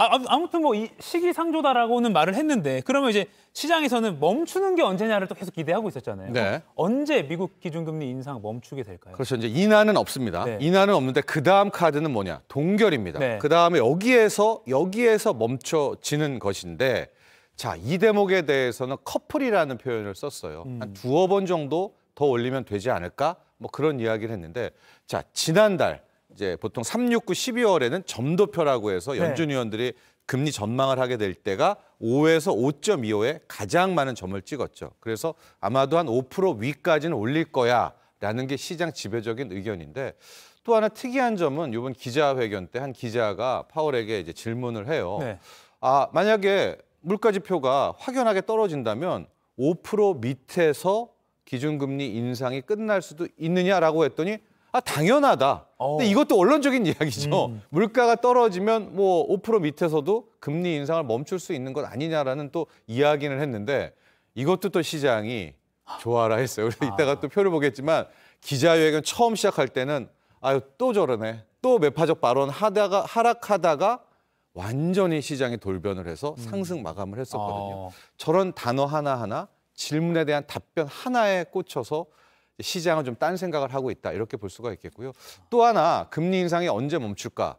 아, 아, 아무튼 뭐 이 시기상조다라고는 말을 했는데 그러면 이제 시장에서는 멈추는 게 언제냐를 또 계속 기대하고 있었잖아요. 네. 언제 미국 기준금리 인상 멈추게 될까요? 그렇죠. 이제 인하는 없습니다. 네. 인하는 없는데 그 다음 카드는 뭐냐? 동결입니다. 네. 그 다음에 여기에서 여기에서 멈춰지는 것인데 자이 대목에 대해서는 커플이라는 표현을 썼어요. 음. 한 두어 번 정도 더 올리면 되지 않을까? 뭐 그런 이야기를 했는데 자 지난달 이제 보통 369 12월에는 점도표라고 해서 네. 연준 위원들이 금리 전망을 하게 될 때가 5에서 5.25에 가장 많은 점을 찍었죠. 그래서 아마도 한 5% 위까지는 올릴 거야라는 게 시장 지배적인 의견인데 또 하나 특이한 점은 이번 기자회견 때 한 기자가 파월에게 이제 질문을 해요. 네. 아, 만약에 물가 지표가 확연하게 떨어진다면 5% 밑에서 기준금리 인상이 끝날 수도 있느냐라고 했더니 아 당연하다. 어. 근데 이것도 언론적인 이야기죠. 음, 음. 물가가 떨어지면 뭐 5% 밑에서도 금리 인상을 멈출 수 있는 것 아니냐라는 또 이야기는 했는데 이것도 또 시장이 좋아라 했어요. 그래서 아. 이따가 아. 또 표를 보겠지만 기자회견 처음 시작할 때는 아유 또 저러네. 또 매파적 발언 하다가 하락하다가 완전히 시장이 돌변을 해서 음. 상승 마감을 했었거든요. 아. 저런 단어 하나하나 질문에 대한 답변 하나에 꽂혀서 시장은 좀 딴 생각을 하고 있다 이렇게 볼 수가 있겠고요. 또 하나 금리 인상이 언제 멈출까?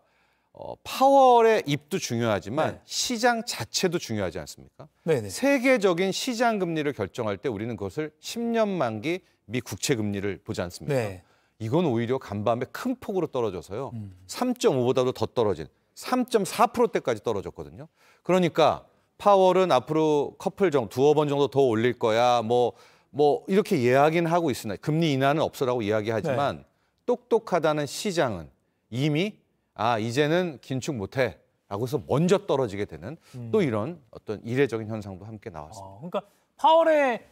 어, 파월의 입도 중요하지만 네. 시장 자체도 중요하지 않습니까? 네네. 세계적인 시장 금리를 결정할 때 우리는 그것을 10년 만기 미 국채 금리를 보지 않습니까? 네. 이건 오히려 간밤에 큰 폭으로 떨어져서요. 음. 3.5보다도 더 떨어진 3.4%대까지 떨어졌거든요. 그러니까 파월은 앞으로 커플 정도 두어 번 정도 더 올릴 거야. 뭐뭐 이렇게 예야긴 하고 있으나 금리 인하는 없어라고 이야기하지만 네. 똑똑하다는 시장은 이미 아 이제는 긴축 못해. 라고 해서 먼저 떨어지게 되는 음. 또 이런 어떤 이례적인 현상도 함께 나왔습니다. 어, 그러니까 파월의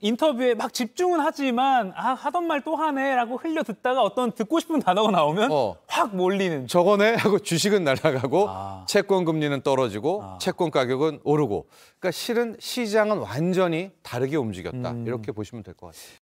인터뷰에 막 집중은 하지만 아 하던 말 또 하네라고 흘려 듣다가 어떤 듣고 싶은 단어가 나오면 어. 확 몰리는 저거네 하고 주식은 날아가고 아. 채권 금리는 떨어지고 아. 채권 가격은 오르고 그러니까 실은 시장은 완전히 다르게 움직였다 음. 이렇게 보시면 될것같아요